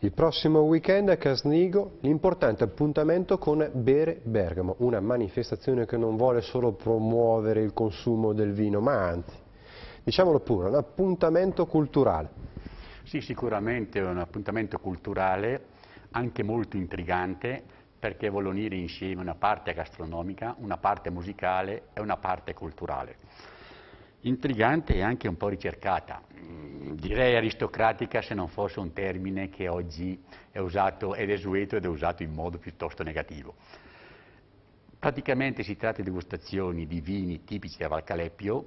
Il prossimo weekend a Casnigo l'importante appuntamento con Bere Bergamo, una manifestazione che non vuole solo promuovere il consumo del vino, ma anzi, diciamolo pure, un appuntamento culturale. Sì, sicuramente è un appuntamento culturale, anche molto intrigante, perché vuole unire insieme una parte gastronomica, una parte musicale e una parte culturale. Intrigante e anche un po' ricercata, direi aristocratica se non fosse un termine che oggi è usato, è desueto ed è usato in modo piuttosto negativo. Praticamente si tratta di degustazioni di vini tipici da Valcaleppio,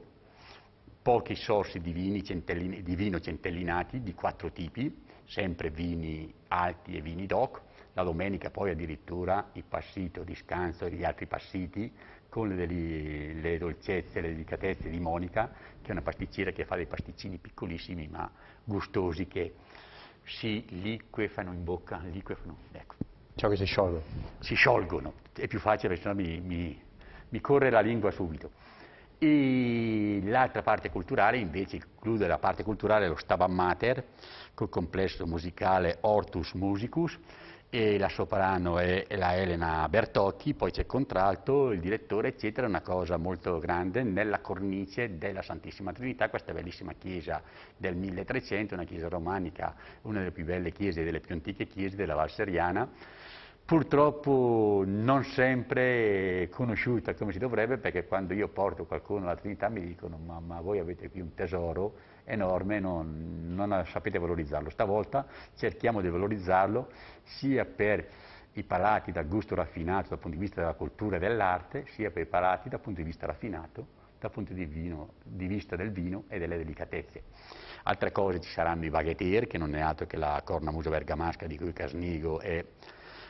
pochi sorsi di, vini centellin- di vino centellinati di quattro tipi, sempre vini alti e vini DOC, la domenica poi addirittura il passito di scanso e gli altri passiti con le, le dolcezze e le delicatezze di Monica, che è una pasticcera che fa dei pasticcini piccolissimi ma gustosi che si liquefano in bocca, liquefano, ecco. Ciò che si sciolgono. Si sciolgono, è più facile, perché no mi, mi, mi corre la lingua subito. E L'altra parte culturale invece include la parte culturale lo Stabat Mater col complesso musicale Hortus Musicus e la soprano è la Elena Bertocchi, poi c'è il contralto, il direttore eccetera, una cosa molto grande nella cornice della Santissima Trinità, questa bellissima chiesa del 1300, una chiesa romanica, una delle più belle chiese, delle più antiche chiese della Valseriana purtroppo non sempre conosciuta come si dovrebbe perché quando io porto qualcuno alla Trinità mi dicono ma, ma voi avete qui un tesoro enorme, non, non sapete valorizzarlo. Stavolta cerchiamo di valorizzarlo sia per i palati dal gusto raffinato dal punto di vista della cultura e dell'arte, sia per i palati dal punto di vista raffinato, dal punto di, vino, di vista del vino e delle delicatezze. Altre cose ci saranno i vaghetir, che non è altro che la cornamusa bergamasca di cui Casnigo è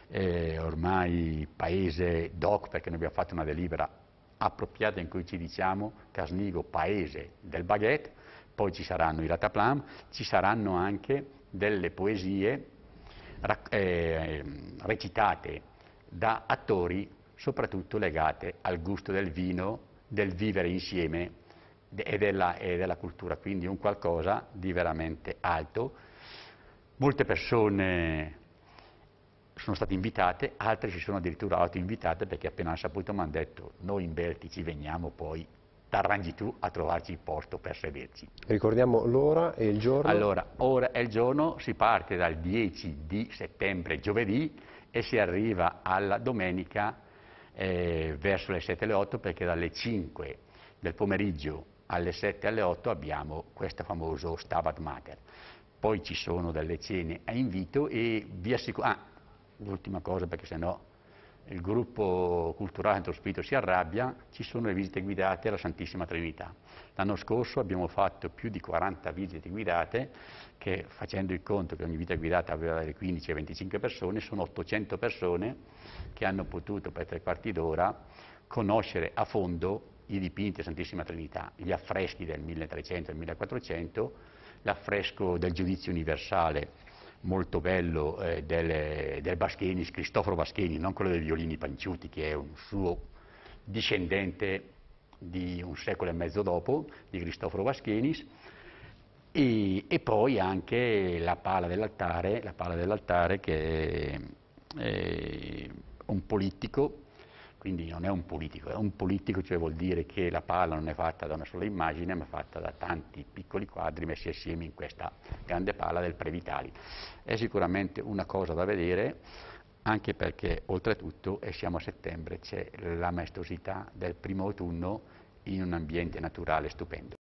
eh, ormai paese DOC, perché noi abbiamo fatto una delibera appropriata in cui ci diciamo Casnigo paese del baguette, poi ci saranno i rataplam, ci saranno anche delle poesie eh, recitate da attori soprattutto legate al gusto del vino, del vivere insieme e della, e della, cultura, quindi un qualcosa di veramente alto. Molte persone sono state invitate, altre si sono addirittura autoinvitate perché appena hanno saputo mi hanno detto noi in ci veniamo poi t'arrangi tu a trovarci il posto per sederci. Ricordiamo l'ora e il giorno? Allora, ora e il giorno, si parte dal 10 di settembre, giovedì, e si arriva alla domenica eh, verso le 7 alle 8 perché dalle 5 del pomeriggio alle 7 alle 8 abbiamo questo famoso Stabat Mater. Poi ci sono delle cene a invito e vi assicuro... Ah, l'ultima cosa perché sennò il gruppo culturale dello Spirito si arrabbia, ci sono le visite guidate alla Santissima Trinità. L'anno scorso abbiamo fatto più di 40 visite guidate, che facendo il conto che ogni vita guidata aveva dalle 15 alle 25 persone, sono 800 persone che hanno potuto per tre quarti d'ora conoscere a fondo i dipinti della Santissima Trinità, gli affreschi del 1300 e 1400, l'affresco del giudizio universale molto bello eh, del, del Baschenis, Cristoforo Bascheni, non quello dei violini panciuti, che è un suo discendente di un secolo e mezzo dopo, di Cristoforo Baschenis, e, e, poi anche la pala dell'altare, dell che è, è un politico quindi non è un politico, è un politico, cioè vuol dire che la palla non è fatta da una sola immagine, ma è fatta da tanti piccoli quadri messi assieme in questa grande palla del Previtali. È sicuramente una cosa da vedere, anche perché oltretutto, e siamo a settembre, c'è la maestosità del primo autunno in un ambiente naturale stupendo.